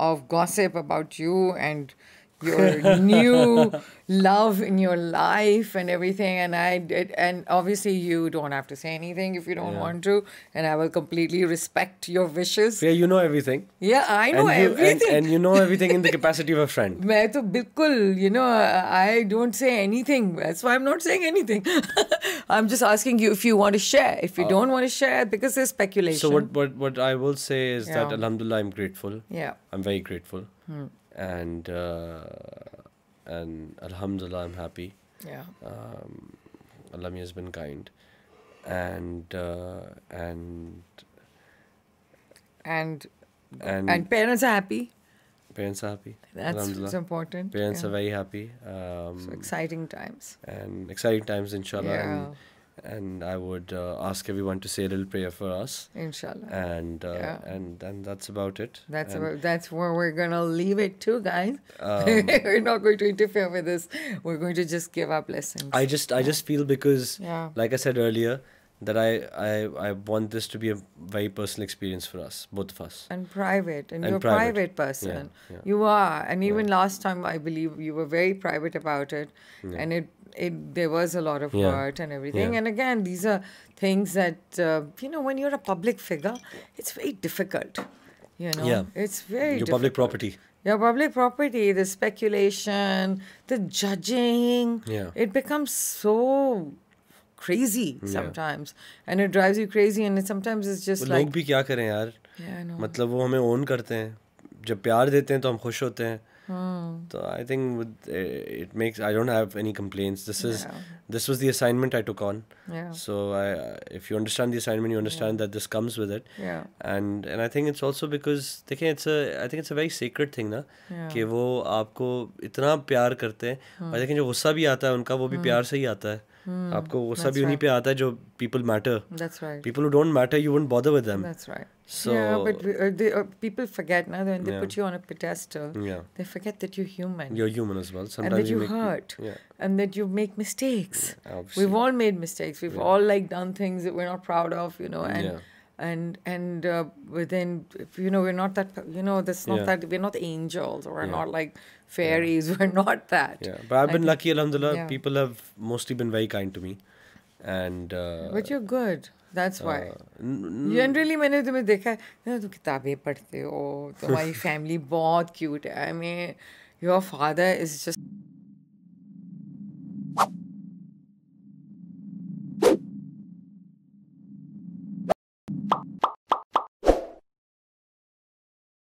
of gossip about you and your new love in your life and everything and i did and obviously you don't have to say anything if you don't yeah. want to and i will completely respect your wishes yeah you know everything yeah i know and you, everything and, and, you know everything in the capacity of a friend main to bilkul you know i don't say anything that's why i'm not saying anything I'm just asking you if you want to share. If you uh, don't want to share, because there's speculation. So what what, what I will say is yeah. that Alhamdulillah, I'm grateful. Yeah, I'm very grateful, hmm. and uh, and Alhamdulillah, I'm happy. Yeah, um, Allah has been kind, and uh, and and and and parents are happy Parents are happy. That's important. Parents yeah. are very happy. Um, so exciting times. And exciting times, inshallah. Yeah. And, and I would uh, ask everyone to say a little prayer for us. Inshallah. And uh, yeah. and and that's about it. That's about, that's where we're gonna leave it to, guys. Um, we're not going to interfere with this. We're going to just give our blessings. I just I just feel because, yeah. like I said earlier, that I, I I want this to be a very personal experience for us, both of us. And private. And, and you're a private, private person. Yeah, yeah. You are. And even yeah. last time I believe you were very private about it. And it, it there was a lot of hurt and everything. And again, these are things that uh, you know, when you're a public figure, it's very difficult. You know? Yeah. It's very Your difficult. public property. Your public property, the speculation, the judging. Yeah. It becomes so crazy yeah. sometimes and it drives you crazy and it sometimes it's just like लोग भी क्या करें यार yeah, मतलब वो हमें own करते हैं जब प्यार देते हैं तो हम खुश होते हैं hmm. तो I think it makes I don't have any complaints this is this was the assignment I took on so I if you understand the assignment you understand that this comes with it and and I think it's also because देखें it's I think it's a very secret thing ना कि वो आपको इतना प्यार करते हैं और hmm. देखें जो गुस्सा भी आता है उनका वो भी hmm. प्यार से ही आता है hmm, आपको वो सब right. उन्हीं पे आता है जो people matter that's right people who don't matter you won't bother with them that's right So yeah, but we, uh, uh, people forget now when they put you on a pedestal. Yeah. They forget that you're human. You're human as well. Sometimes and that you, hurt. yeah. And that you make mistakes. Yeah, We've all made mistakes. We've all like done things that we're not proud of, you know. And and and uh, then you know we're not that you know this not yeah. that we're not angels or we're yeah. not like fairies yeah. we're not that yeah but i've been I lucky alhamdulillah people have mostly been very kind to me and uh, but you're good that's why uh, Generally, मैंने तुम्हें देखा है तुम किताबें पढ़ते my family family बहुत cute. है I mean your father is